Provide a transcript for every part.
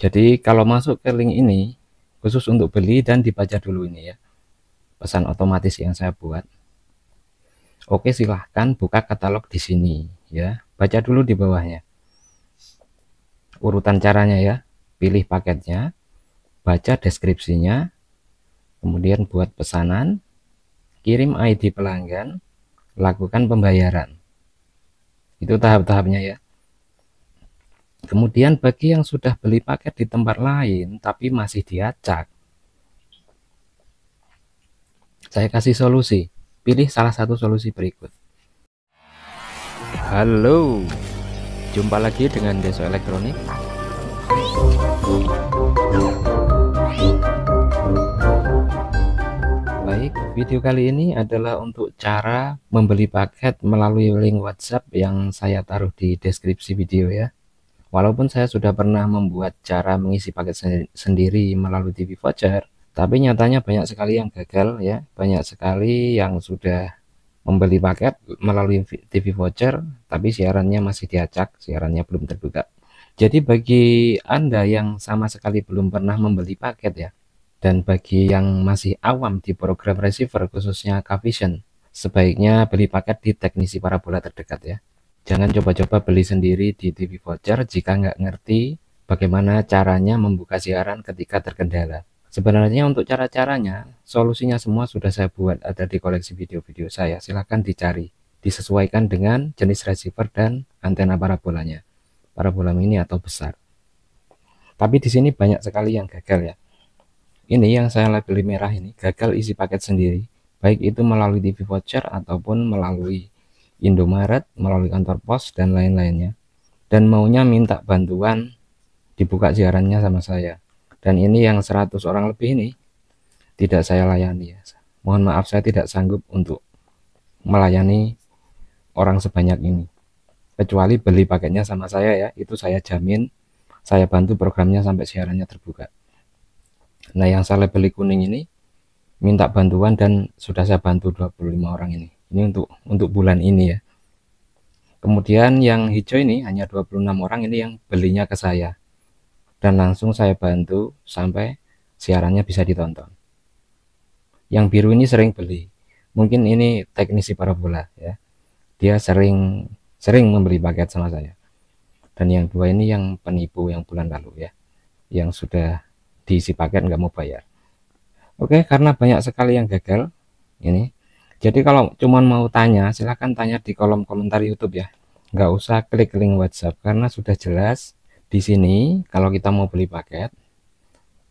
jadi kalau masuk ke link ini khusus untuk beli dan dibaca dulu ini ya pesan otomatis yang saya buat oke silahkan buka katalog di sini ya baca dulu di bawahnya urutan caranya ya pilih paketnya baca deskripsinya kemudian buat pesanan kirim ID pelanggan lakukan pembayaran itu tahap-tahapnya ya Kemudian bagi yang sudah beli paket di tempat lain tapi masih diacak, saya kasih solusi. Pilih salah satu solusi berikut. Halo, jumpa lagi dengan Deso Elektronik. Baik, video kali ini adalah untuk cara membeli paket melalui link WhatsApp yang saya taruh di deskripsi video ya. Walaupun saya sudah pernah membuat cara mengisi paket sendiri melalui TV voucher, tapi nyatanya banyak sekali yang gagal ya, banyak sekali yang sudah membeli paket melalui TV voucher, tapi siarannya masih diacak, siarannya belum terbuka. Jadi bagi Anda yang sama sekali belum pernah membeli paket ya, dan bagi yang masih awam di program receiver khususnya Vision, sebaiknya beli paket di teknisi parabola terdekat ya. Jangan coba-coba beli sendiri di TV voucher jika nggak ngerti bagaimana caranya membuka siaran ketika terkendala. Sebenarnya untuk cara-caranya, solusinya semua sudah saya buat ada di koleksi video-video saya. Silahkan dicari, disesuaikan dengan jenis receiver dan antena parabolanya. Parabola mini atau besar. Tapi di sini banyak sekali yang gagal ya. Ini yang saya labeli merah ini, gagal isi paket sendiri. Baik itu melalui TV voucher ataupun melalui Indomaret, melalui kantor pos, dan lain-lainnya. Dan maunya minta bantuan dibuka siarannya sama saya. Dan ini yang 100 orang lebih ini tidak saya layani. Mohon maaf saya tidak sanggup untuk melayani orang sebanyak ini. Kecuali beli paketnya sama saya ya, itu saya jamin saya bantu programnya sampai siarannya terbuka. Nah yang saya beli kuning ini minta bantuan dan sudah saya bantu 25 orang ini ini untuk untuk bulan ini ya kemudian yang hijau ini hanya 26 orang ini yang belinya ke saya dan langsung saya bantu sampai siarannya bisa ditonton yang biru ini sering beli mungkin ini teknisi parabola ya dia sering sering membeli paket sama saya dan yang dua ini yang penipu yang bulan lalu ya yang sudah diisi paket nggak mau bayar oke karena banyak sekali yang gagal ini jadi kalau cuma mau tanya, silahkan tanya di kolom komentar YouTube ya. Nggak usah klik link WhatsApp karena sudah jelas di sini kalau kita mau beli paket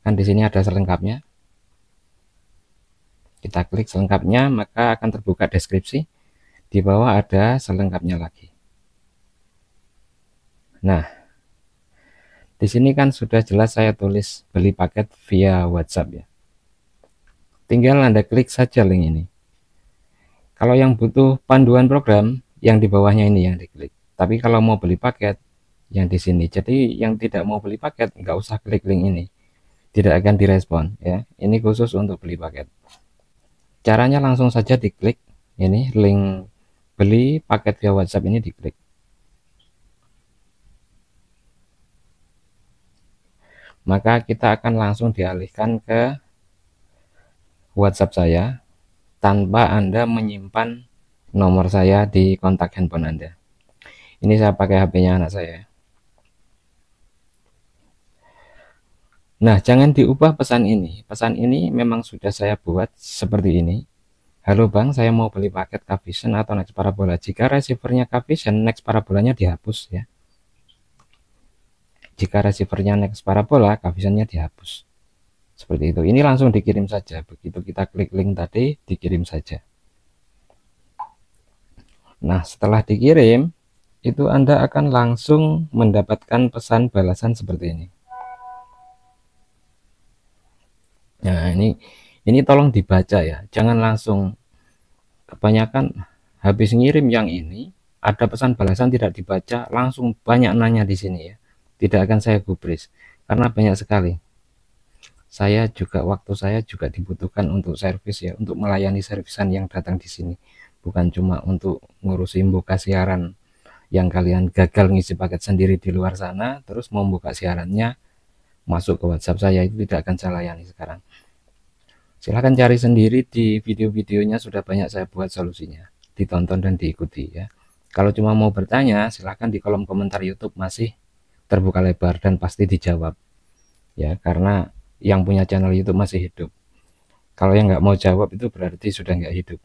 kan di sini ada selengkapnya. Kita klik selengkapnya maka akan terbuka deskripsi. Di bawah ada selengkapnya lagi. Nah, di sini kan sudah jelas saya tulis beli paket via WhatsApp ya. Tinggal Anda klik saja link ini. Kalau yang butuh panduan program yang di bawahnya ini yang diklik. Tapi kalau mau beli paket yang di sini. Jadi yang tidak mau beli paket nggak usah klik link ini. Tidak akan direspon ya. Ini khusus untuk beli paket. Caranya langsung saja diklik ini link beli paket via WhatsApp ini diklik. Maka kita akan langsung dialihkan ke WhatsApp saya tanpa Anda menyimpan nomor saya di kontak handphone Anda. Ini saya pakai HP-nya anak saya. Nah, jangan diubah pesan ini. Pesan ini memang sudah saya buat seperti ini. Halo Bang, saya mau beli paket Kavision atau Next Parabola. Jika receivernya Kavision, Next Parabolanya dihapus ya. Jika receivernya Next Parabola, Kavisionnya dihapus seperti itu ini langsung dikirim saja begitu kita klik link tadi dikirim saja nah setelah dikirim itu Anda akan langsung mendapatkan pesan balasan seperti ini. Nah, ini ini tolong dibaca ya. Jangan langsung kebanyakan habis ngirim yang ini ada pesan balasan tidak dibaca, langsung banyak nanya di sini ya. Tidak akan saya gubris karena banyak sekali saya juga waktu saya juga dibutuhkan untuk servis ya untuk melayani servisan yang datang di sini bukan cuma untuk ngurusin buka siaran yang kalian gagal ngisi paket sendiri di luar sana terus mau buka siarannya masuk ke WhatsApp saya itu tidak akan saya layani sekarang silahkan cari sendiri di video-videonya sudah banyak saya buat solusinya ditonton dan diikuti ya kalau cuma mau bertanya silahkan di kolom komentar YouTube masih terbuka lebar dan pasti dijawab ya karena yang punya channel YouTube masih hidup. Kalau yang nggak mau jawab itu berarti sudah nggak hidup.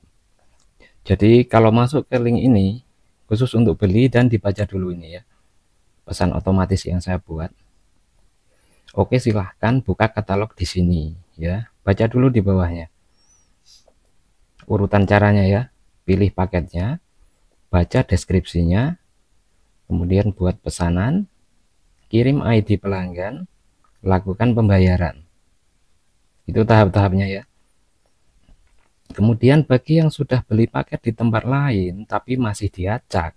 Jadi kalau masuk ke link ini khusus untuk beli dan dibaca dulu ini ya pesan otomatis yang saya buat. Oke silahkan buka katalog di sini ya baca dulu di bawahnya urutan caranya ya pilih paketnya baca deskripsinya kemudian buat pesanan kirim ID pelanggan lakukan pembayaran itu tahap-tahapnya ya kemudian bagi yang sudah beli paket di tempat lain tapi masih diacak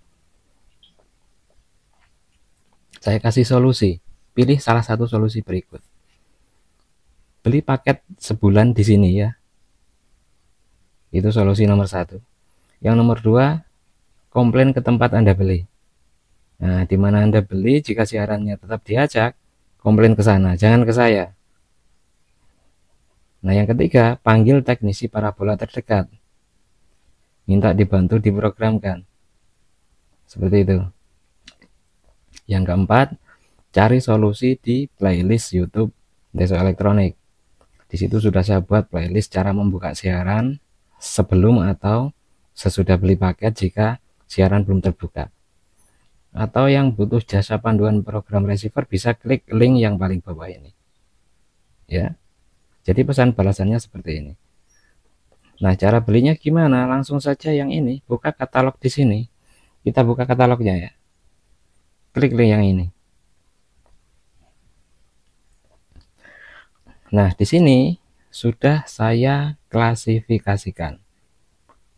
saya kasih solusi pilih salah satu solusi berikut beli paket sebulan di sini ya itu solusi nomor satu yang nomor dua komplain ke tempat anda beli nah di mana anda beli jika siarannya tetap diajak komplain ke sana jangan ke saya Nah, yang ketiga, panggil teknisi parabola terdekat. Minta dibantu diprogramkan. Seperti itu. Yang keempat, cari solusi di playlist YouTube Deso Elektronik. Di situ sudah saya buat playlist cara membuka siaran sebelum atau sesudah beli paket jika siaran belum terbuka. Atau yang butuh jasa panduan program receiver bisa klik link yang paling bawah ini. Ya jadi pesan balasannya seperti ini nah cara belinya gimana langsung saja yang ini buka katalog di sini kita buka katalognya ya klik link yang ini nah di sini sudah saya klasifikasikan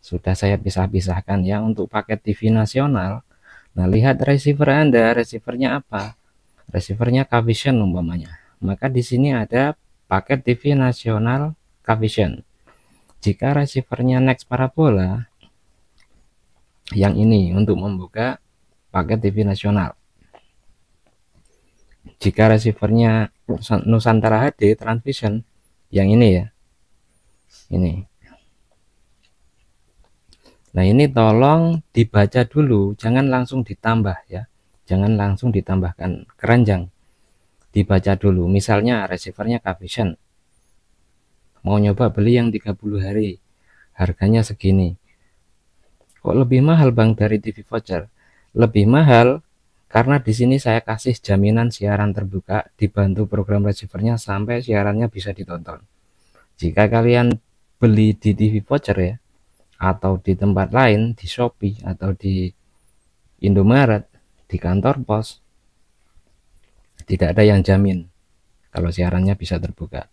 sudah saya pisah-pisahkan ya untuk paket TV nasional nah lihat receiver anda receivernya apa receivernya Kavision umpamanya maka di sini ada paket TV nasional Kavision. Jika receivernya next parabola, yang ini untuk membuka paket TV nasional. Jika receivernya Nusantara HD Transvision, yang ini ya, ini. Nah ini tolong dibaca dulu, jangan langsung ditambah ya, jangan langsung ditambahkan keranjang dibaca dulu misalnya receivernya Cavision mau nyoba beli yang 30 hari harganya segini kok lebih mahal Bang dari TV voucher lebih mahal karena di sini saya kasih jaminan siaran terbuka dibantu program receivernya sampai siarannya bisa ditonton jika kalian beli di TV voucher ya atau di tempat lain di Shopee atau di Indomaret di kantor pos tidak ada yang jamin kalau siarannya bisa terbuka.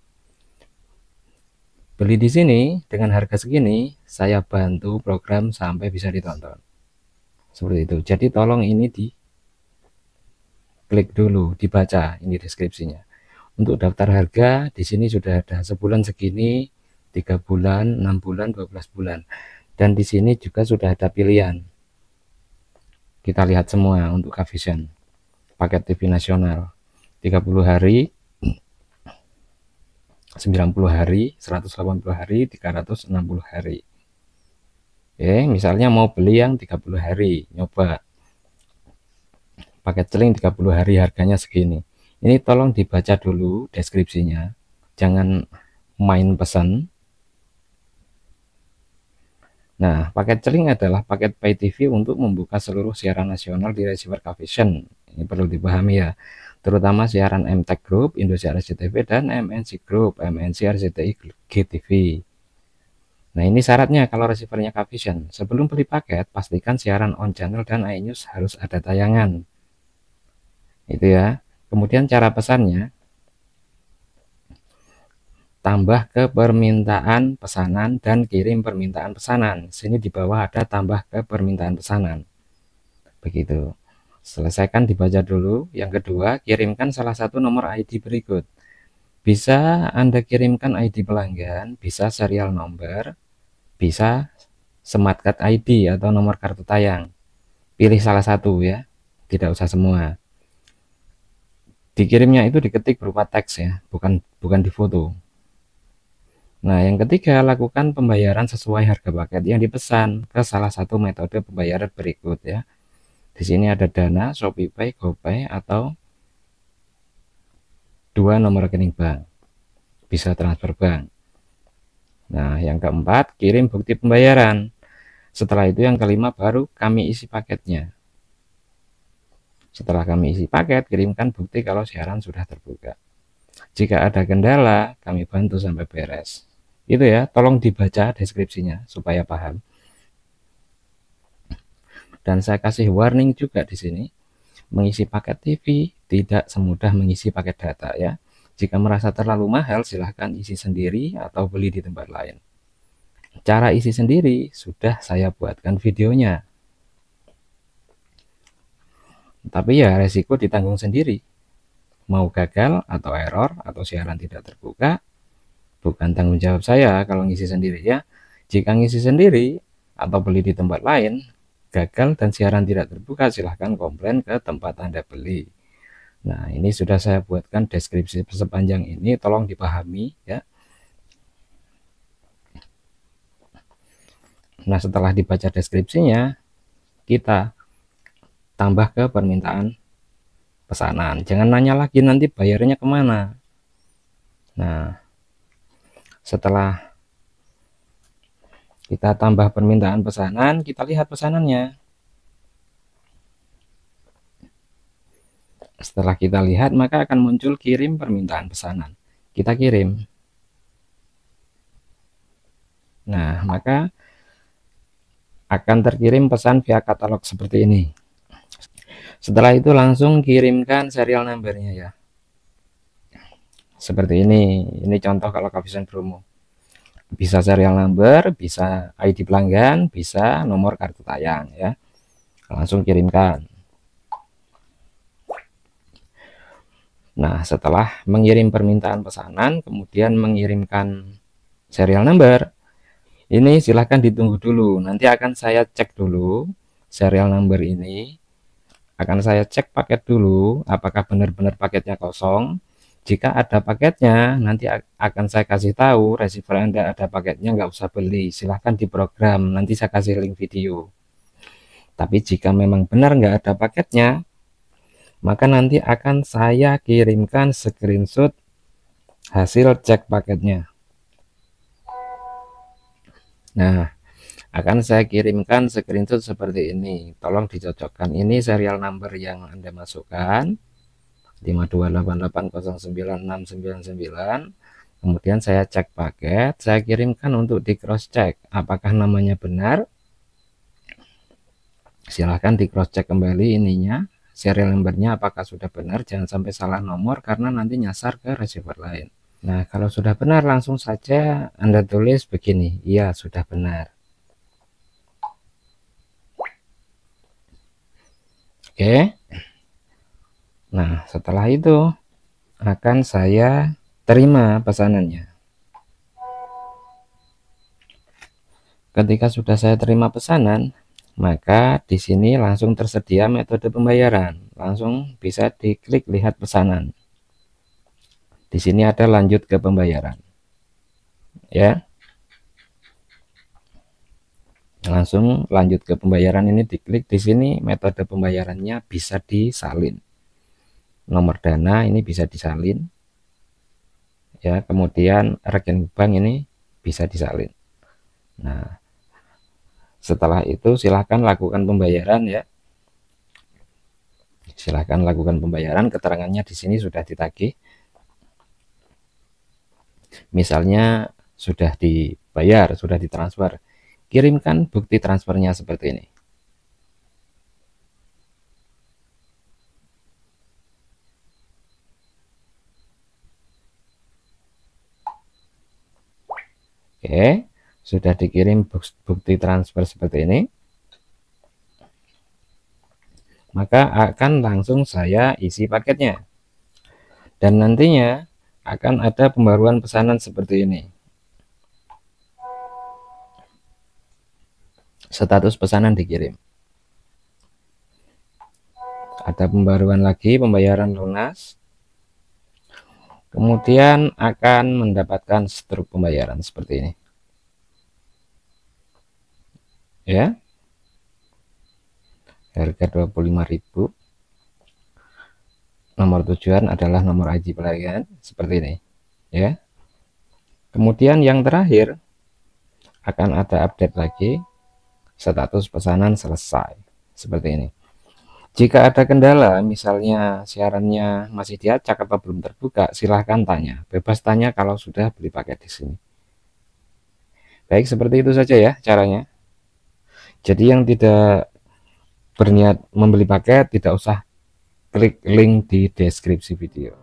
Beli di sini dengan harga segini, saya bantu program sampai bisa ditonton. Seperti itu. Jadi tolong ini di klik dulu, dibaca ini deskripsinya. Untuk daftar harga di sini sudah ada sebulan segini, tiga bulan, enam bulan, dua belas bulan. Dan di sini juga sudah ada pilihan. Kita lihat semua untuk Kavision, paket TV nasional. 30 hari 90 hari 180 hari 360 hari Oke misalnya mau beli yang 30 hari nyoba paket celing 30 hari harganya segini ini tolong dibaca dulu deskripsinya jangan main pesan Nah, paket celing adalah paket pay TV untuk membuka seluruh siaran nasional di receiver coefficient ini perlu dipahami ya terutama siaran MTech Group, Indonesia RCTV dan MNC Group, MNC RCTI GTV. Nah ini syaratnya kalau receivernya Kavision. Sebelum beli paket, pastikan siaran on channel dan iNews harus ada tayangan. Itu ya. Kemudian cara pesannya, tambah ke permintaan pesanan dan kirim permintaan pesanan. Sini di bawah ada tambah ke permintaan pesanan. Begitu. Selesaikan dibaca dulu. Yang kedua, kirimkan salah satu nomor ID berikut. Bisa Anda kirimkan ID pelanggan, bisa serial number, bisa smart card ID atau nomor kartu tayang. Pilih salah satu ya, tidak usah semua. Dikirimnya itu diketik berupa teks ya, bukan bukan di foto. Nah, yang ketiga, lakukan pembayaran sesuai harga paket yang dipesan ke salah satu metode pembayaran berikut ya. Di sini ada Dana, ShopeePay, GoPay atau dua nomor rekening bank. Bisa transfer bank. Nah, yang keempat, kirim bukti pembayaran. Setelah itu yang kelima baru kami isi paketnya. Setelah kami isi paket, kirimkan bukti kalau siaran sudah terbuka. Jika ada kendala, kami bantu sampai beres. Itu ya, tolong dibaca deskripsinya supaya paham dan saya kasih warning juga di sini mengisi paket TV tidak semudah mengisi paket data ya jika merasa terlalu mahal silahkan isi sendiri atau beli di tempat lain cara isi sendiri sudah saya buatkan videonya tapi ya resiko ditanggung sendiri mau gagal atau error atau siaran tidak terbuka bukan tanggung jawab saya kalau ngisi sendiri ya jika ngisi sendiri atau beli di tempat lain gagal dan siaran tidak terbuka, silahkan komplain ke tempat Anda beli. Nah, ini sudah saya buatkan deskripsi sepanjang ini, tolong dipahami ya. Nah, setelah dibaca deskripsinya, kita tambah ke permintaan pesanan. Jangan nanya lagi nanti bayarnya kemana. Nah, setelah kita tambah permintaan pesanan, kita lihat pesanannya. Setelah kita lihat, maka akan muncul kirim permintaan pesanan. Kita kirim. Nah, maka akan terkirim pesan via katalog seperti ini. Setelah itu langsung kirimkan serial numbernya ya. Seperti ini. Ini contoh kalau kehabisan promo bisa serial number, bisa ID pelanggan, bisa nomor kartu tayang ya. Langsung kirimkan. Nah, setelah mengirim permintaan pesanan, kemudian mengirimkan serial number, ini silahkan ditunggu dulu. Nanti akan saya cek dulu serial number ini. Akan saya cek paket dulu, apakah benar-benar paketnya kosong jika ada paketnya nanti akan saya kasih tahu receiver anda ada paketnya nggak usah beli silahkan diprogram nanti saya kasih link video tapi jika memang benar nggak ada paketnya maka nanti akan saya kirimkan screenshot hasil cek paketnya nah akan saya kirimkan screenshot seperti ini tolong dicocokkan ini serial number yang anda masukkan 528809699 kemudian saya cek paket saya kirimkan untuk di cross check apakah namanya benar silahkan di cross check kembali ininya serial numbernya apakah sudah benar jangan sampai salah nomor karena nanti nyasar ke receiver lain Nah kalau sudah benar langsung saja Anda tulis begini iya sudah benar Oke okay. Nah, setelah itu akan saya terima pesanannya. Ketika sudah saya terima pesanan, maka di sini langsung tersedia metode pembayaran. Langsung bisa diklik lihat pesanan. Di sini ada lanjut ke pembayaran. Ya. Langsung lanjut ke pembayaran ini diklik di sini metode pembayarannya bisa disalin nomor dana ini bisa disalin ya kemudian rekening bank ini bisa disalin nah setelah itu silahkan lakukan pembayaran ya silahkan lakukan pembayaran keterangannya di sini sudah ditagih misalnya sudah dibayar sudah ditransfer kirimkan bukti transfernya seperti ini Oke, sudah dikirim bukti transfer seperti ini. Maka akan langsung saya isi paketnya. Dan nantinya akan ada pembaruan pesanan seperti ini. Status pesanan dikirim. Ada pembaruan lagi pembayaran lunas kemudian akan mendapatkan struk pembayaran seperti ini ya harga 25000 nomor tujuan adalah nomor ID pelarian seperti ini ya kemudian yang terakhir akan ada update lagi status pesanan selesai seperti ini jika ada kendala, misalnya siarannya masih diacak atau belum terbuka, silahkan tanya. Bebas tanya kalau sudah beli paket di sini. Baik, seperti itu saja ya caranya. Jadi yang tidak berniat membeli paket, tidak usah klik link di deskripsi video.